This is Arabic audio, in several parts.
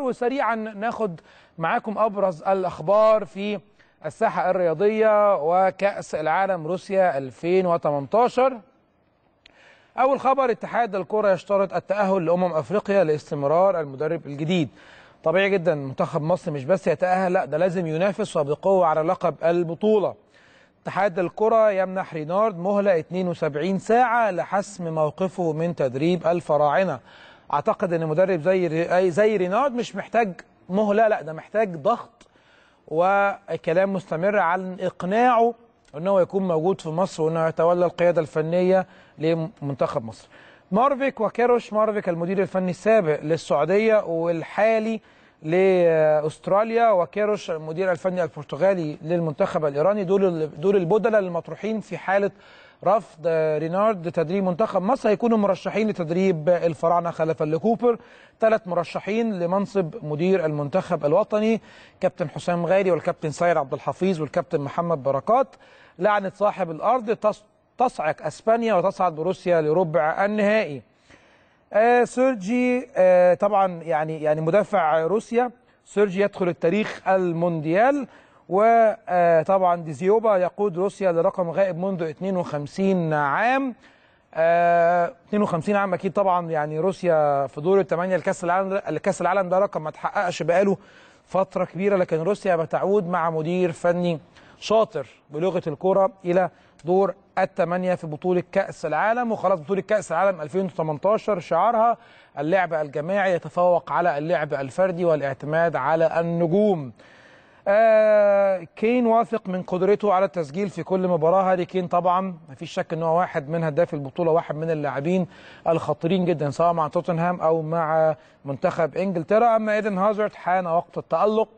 وسريعا ناخد معاكم أبرز الأخبار في الساحة الرياضية وكأس العالم روسيا 2018 أول خبر اتحاد الكرة يشترط التأهل لأمم أفريقيا لاستمرار المدرب الجديد طبيعي جدا منتخب مصر مش بس يتأهل لا ده لازم ينافس وبقوة على لقب البطولة اتحاد الكرة يمنح رينارد مهلة 72 ساعة لحسم موقفه من تدريب الفراعنة اعتقد ان مدرب زي زي رينارد مش محتاج مهله لا ده محتاج ضغط وكلام مستمر عن اقناعه ان هو يكون موجود في مصر وانه يتولى القياده الفنيه لمنتخب مصر. مارفيك وكيروش مارفيك المدير الفني السابق للسعوديه والحالي لاستراليا وكيروش المدير الفني البرتغالي للمنتخب الايراني دول دول البدلاء المطروحين في حاله رفض رينارد تدريب منتخب مصر هيكونوا مرشحين لتدريب الفراعنه خلفا لكوبر ثلاث مرشحين لمنصب مدير المنتخب الوطني كابتن حسام غالي والكابتن سيد عبد الحفيظ والكابتن محمد بركات لعنه صاحب الارض تصعق اسبانيا وتصعد بروسيا لربع النهائي آه سيرجي آه طبعا يعني يعني مدافع روسيا سيرجي يدخل التاريخ المونديال وطبعا ديزيوبا يقود روسيا لرقم غائب منذ 52 عام 52 آه، عام اكيد طبعا يعني روسيا في دور الثمانيه لكاس العالم لكاس العالم ده رقم ما اتحققش بقاله فتره كبيره لكن روسيا بتعود مع مدير فني شاطر بلغه الكره الى دور الثمانيه في بطوله كاس العالم وخلاص بطوله كاس العالم 2018 شعارها اللعب الجماعي يتفوق على اللعب الفردي والاعتماد على النجوم آه، كين واثق من قدرته على التسجيل في كل مباراه هاري كين طبعا ما فيش شك ان هو واحد من هداف البطوله واحد من اللاعبين الخطيرين جدا سواء مع توتنهام او مع منتخب انجلترا اما ايدن هازارد حان وقت التالق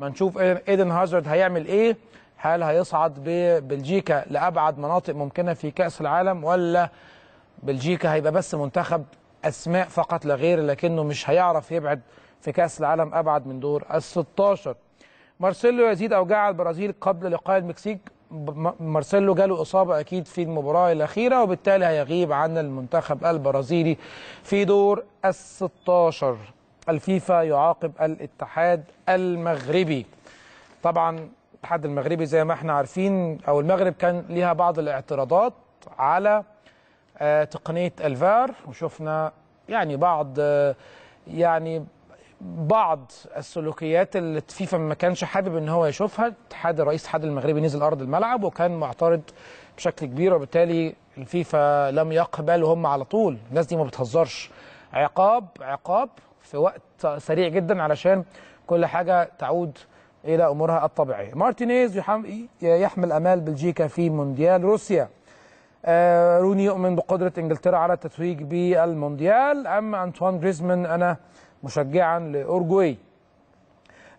ما نشوف ايدن هازارد هيعمل ايه هل هيصعد ببلجيكا لابعد مناطق ممكنه في كاس العالم ولا بلجيكا هيبقى بس منتخب اسماء فقط لا غير لكنه مش هيعرف يبعد في كاس العالم ابعد من دور ال 16 مارسيلو يزيد اوجاع البرازيل قبل لقاء المكسيك مارسيلو جاله اصابه اكيد في المباراه الاخيره وبالتالي هيغيب عن المنتخب البرازيلي في دور ال 16 الفيفا يعاقب الاتحاد المغربي طبعا الاتحاد المغربي زي ما احنا عارفين او المغرب كان ليها بعض الاعتراضات على آه، تقنيه الفار وشفنا يعني بعض آه، يعني بعض السلوكيات اللي فيفا ما كانش حابب ان هو يشوفها اتحاد الرئيس اتحاد المغربي نزل ارض الملعب وكان معترض بشكل كبير وبالتالي الفيفا لم يقبل وهم على طول الناس دي ما بتهزرش عقاب عقاب في وقت سريع جدا علشان كل حاجه تعود الى امورها الطبيعيه مارتينيز يحمل امال بلجيكا في مونديال روسيا آه روني يؤمن بقدره انجلترا على التتويج بالمونديال اما انطوان جريزمان انا مشجعا لأورجواي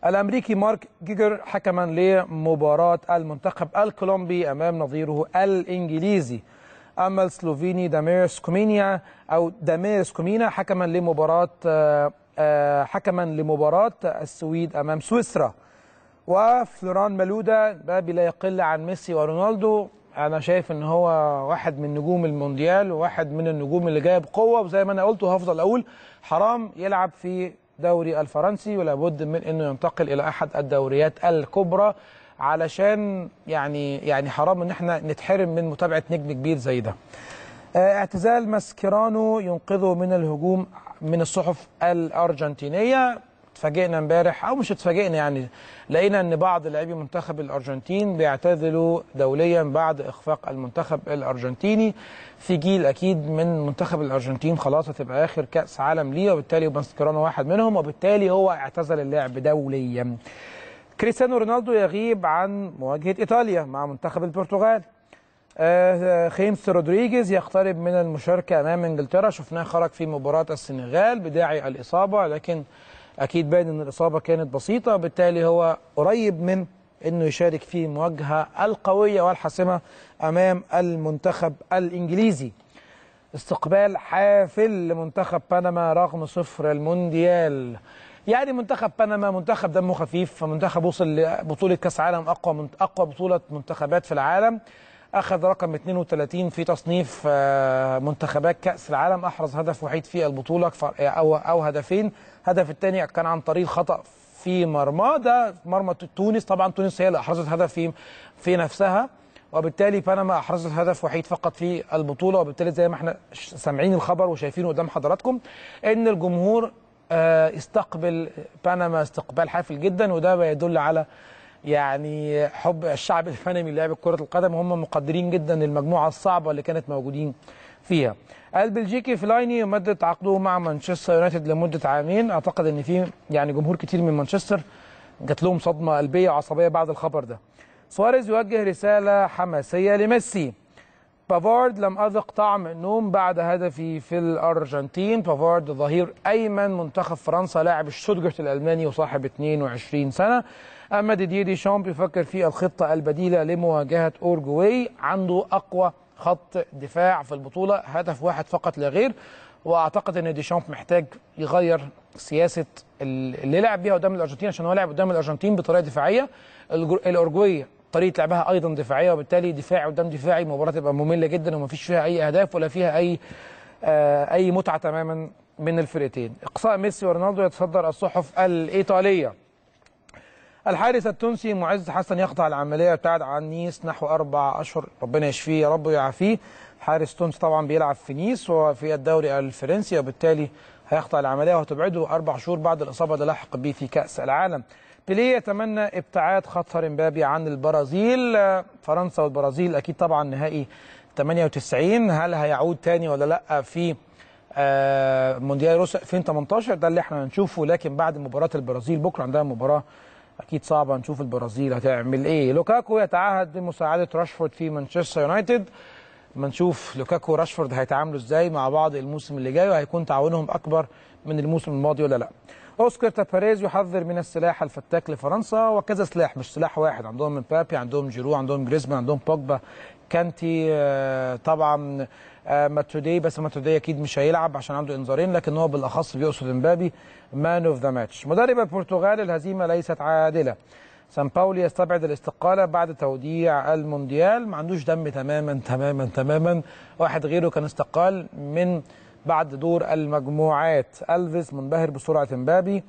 الأمريكي مارك جيجر حكما لمباراة المنتخب الكولومبي أمام نظيره الإنجليزي أما السلوفيني دامير سكومينيا أو دامير سكومينا حكما لمباراة آه، آه، حكما لمباراة السويد أمام سويسرا وفلوران مالودا باب لا يقل عن ميسي ورونالدو انا شايف ان هو واحد من نجوم المونديال وواحد من النجوم اللي جايه بقوه وزي ما انا قلت وهفضل اقول حرام يلعب في دوري الفرنسي ولا بد من انه ينتقل الى احد الدوريات الكبرى علشان يعني يعني حرام ان احنا نتحرم من متابعه نجم كبير زي ده آه، اعتزال ماسكيرانو ينقذه من الهجوم من الصحف الارجنتينيه اتفاجئنا امبارح او مش اتفاجئنا يعني لقينا ان بعض لاعبي منتخب الارجنتين بيعتزلوا دوليا بعد اخفاق المنتخب الارجنتيني في جيل اكيد من منتخب الارجنتين خلاص هتبقى اخر كاس عالم ليه وبالتالي بنسكرانو واحد منهم وبالتالي هو اعتزل اللعب دوليا. كريستيانو رونالدو يغيب عن مواجهه ايطاليا مع منتخب البرتغال. آه، آه، خيمس رودريجيز يقترب من المشاركة أمام إنجلترا شفناه خرج في مباراة السنغال بداعي الإصابة لكن أكيد باين أن الإصابة كانت بسيطة بالتالي هو قريب من أنه يشارك في مواجهة القوية والحاسمة أمام المنتخب الإنجليزي استقبال حافل لمنتخب بنما رقم صفر المونديال يعني منتخب بنما منتخب دمه خفيف فمنتخب وصل لبطولة كأس عالم أقوى من أقوى بطولة منتخبات في العالم أخذ رقم 32 في تصنيف آه، منتخبات كأس العالم أحرز هدف وحيد في البطولة آه، أو أو هدفين هدف الثاني كان عن طريق خطأ في مرمى ده مرمى تونس طبعا تونس هي اللي أحرزت هدف في في نفسها وبالتالي بنما احرزت هدف وحيد فقط في البطوله وبالتالي زي ما احنا سامعين الخبر وشايفينه قدام حضراتكم ان الجمهور آه، استقبل بنما استقبال حافل جدا وده بيدل على يعني حب الشعب الفني للعب كره القدم هم مقدرين جدا المجموعه الصعبه اللي كانت موجودين فيها. البلجيكي فلايني مدت عقده مع مانشستر يونايتد لمده عامين، اعتقد ان في يعني جمهور كتير من مانشستر جات لهم صدمه قلبيه وعصبيه بعد الخبر ده. سواريز يوجه رساله حماسيه لميسي. بافارد لم اذق طعم النوم بعد هدفي في الارجنتين، بافارد ظهير ايمن منتخب فرنسا لاعب الشوتجرت الالماني وصاحب 22 سنه. أما ديدي ديشامب بيفكر في الخطة البديلة لمواجهة أورجواي عنده أقوى خط دفاع في البطولة هدف واحد فقط لا غير واعتقد ان ديشامب محتاج يغير سياسه اللي لعب بيها قدام الارجنتين عشان هو لعب قدام الارجنتين بطريقه دفاعيه الاورجواي طريقه لعبها ايضا دفاعيه وبالتالي دفاعي قدام دفاعي المباراه تبقى ممله جدا ومفيش فيها اي اهداف ولا فيها اي آه اي متعه تماما من الفرقتين اقصاء ميسي ورونالدو يتصدر الصحف الايطاليه الحارس التونسي معز حسن يقطع العمليه ويبتعد عن نيس نحو اربع اشهر ربنا يشفيه يا رب ويعافيه حارس تونس طبعا بيلعب في نيس وفي الدوري الفرنسي وبالتالي هيقطع العمليه وهتبعده اربع شهور بعد الاصابه اللي لحق به في كاس العالم بيليه يتمنى ابتعاد خطر امبابي عن البرازيل فرنسا والبرازيل اكيد طبعا نهائي 98 هل هيعود تاني ولا لا في آه، مونديال روسيا 2018 ده اللي احنا هنشوفه لكن بعد مباراه البرازيل بكره عندها مباراه اكيد صعبه نشوف البرازيل هتعمل ايه لوكاكو يتعهد بمساعده راشفورد في مانشستر يونايتد ما نشوف لوكاكو وراشفورد هيتعاملوا ازاي مع بعض الموسم اللي جاي وهيكون تعاونهم اكبر من الموسم الماضي ولا لا اوسكار تاباريز يحذر من السلاح الفتاك لفرنسا وكذا سلاح مش سلاح واحد عندهم مبابي عندهم جيرو عندهم جريزمان عندهم بوجبا كانتي آه، طبعا آه، ماتودي بس ماتودي اكيد مش هيلعب عشان عنده انذارين لكن هو بالاخص بيقصد امبابي مان اوف ذا ماتش مدرب البرتغال الهزيمه ليست عادله سان باولي يستبعد الاستقاله بعد توديع المونديال ما عندوش دم تماما تماما تماما واحد غيره كان استقال من بعد دور المجموعات الفيس منبهر بسرعه امبابي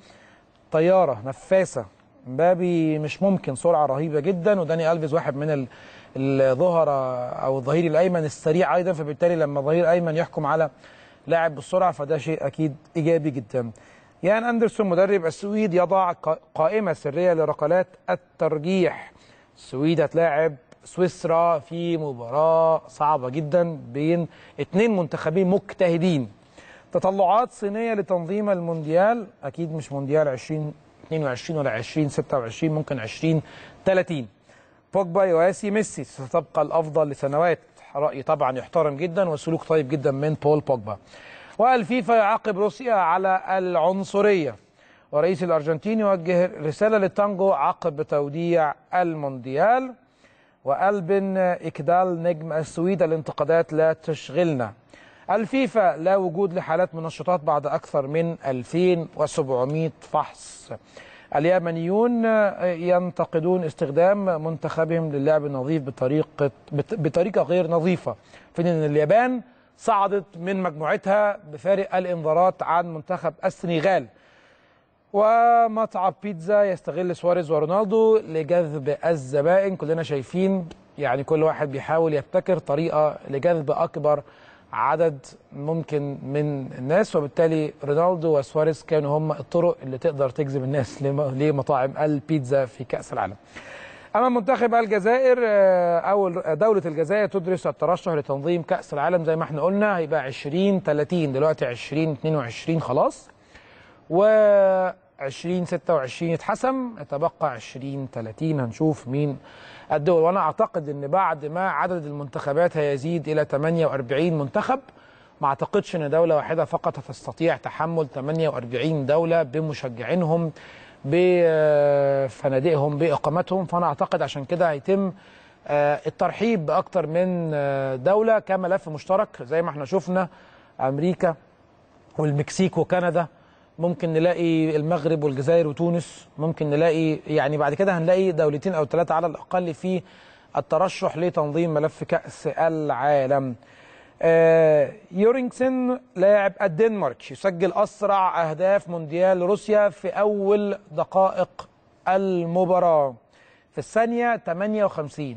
طياره نفاسه مبابي مش ممكن سرعه رهيبه جدا وداني الفيز واحد من الظهر او الظهير الايمن السريع ايضا فبالتالي لما ظهير ايمن يحكم على لاعب بالسرعه فده شيء اكيد ايجابي جدا. يان اندرسون مدرب السويد يضع قائمه سريه لركلات الترجيح. السويد هتلاعب سويسرا في مباراه صعبه جدا بين اثنين منتخبين مجتهدين. تطلعات صينيه لتنظيم المونديال اكيد مش مونديال 20 22 ولا 20 26 ممكن 20 30 بوجبا يواسي ميسي ستبقى الافضل لسنوات راي طبعا يحترم جدا وسلوك طيب جدا من بول بوجبا والفيفا يعاقب روسيا على العنصريه ورئيس الارجنتين يوجه رساله للتانجو عقب توديع المونديال والبن اكدال نجم السويد الانتقادات لا تشغلنا الفيفا لا وجود لحالات منشطات بعد أكثر من 2700 فحص اليمنيون ينتقدون استخدام منتخبهم للعب النظيف بطريقة بطريقة غير نظيفة في أن اليابان صعدت من مجموعتها بفارق الانذارات عن منتخب السنغال ومطعم بيتزا يستغل سواريز ورونالدو لجذب الزبائن كلنا شايفين يعني كل واحد بيحاول يبتكر طريقة لجذب أكبر عدد ممكن من الناس وبالتالي رونالدو وسواريز كانوا هم الطرق اللي تقدر تجذب الناس لمطاعم البيتزا في كأس العالم أما منتخب الجزائر آه، أو دولة الجزائر تدرس الترشح لتنظيم كأس العالم زي ما احنا قلنا هيبقى 20 30 دلوقتي 20 22 خلاص و 2026 اتحسم يتبقى 2030 هنشوف مين الدول وانا اعتقد ان بعد ما عدد المنتخبات هيزيد الى 48 منتخب ما اعتقدش ان دوله واحده فقط هتستطيع تحمل 48 دوله بمشجعينهم بفنادقهم باقامتهم فانا اعتقد عشان كده هيتم آه، الترحيب باكثر من آه، دوله كملف مشترك زي ما احنا شفنا امريكا والمكسيك وكندا ممكن نلاقي المغرب والجزائر وتونس ممكن نلاقي يعني بعد كده هنلاقي دولتين أو ثلاثة على الأقل في الترشح لتنظيم ملف كأس العالم آه يورينسن لاعب الدنمارك يسجل أسرع أهداف مونديال روسيا في أول دقائق المباراة في الثانية 58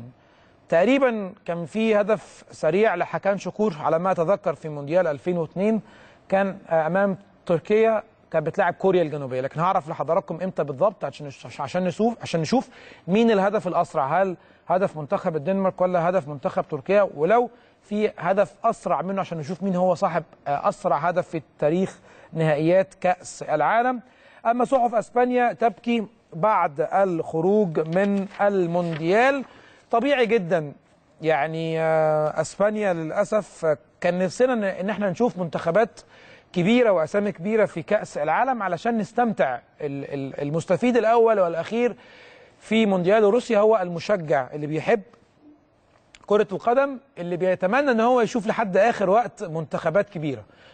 تقريبا كان في هدف سريع لحكان شكور على ما أتذكر في مونديال 2002 كان أمام تركيا كانت بتلاعب كوريا الجنوبيه لكن هعرف لحضراتكم امتى بالظبط عشان عشان نشوف عشان نشوف مين الهدف الاسرع هل هدف منتخب الدنمارك ولا هدف منتخب تركيا ولو في هدف اسرع منه عشان نشوف مين هو صاحب آه، اسرع هدف في التاريخ نهائيات كاس العالم اما صحف اسبانيا تبكي بعد الخروج من المونديال طبيعي جدا يعني آه، اسبانيا للاسف آه، كان نفسنا ان احنا نشوف منتخبات كبيرة وأسامي كبيرة في كأس العالم علشان نستمتع المستفيد الأول والأخير في مونديال روسيا هو المشجع اللي بيحب كرة القدم اللي بيتمنى ان هو يشوف لحد اخر وقت منتخبات كبيرة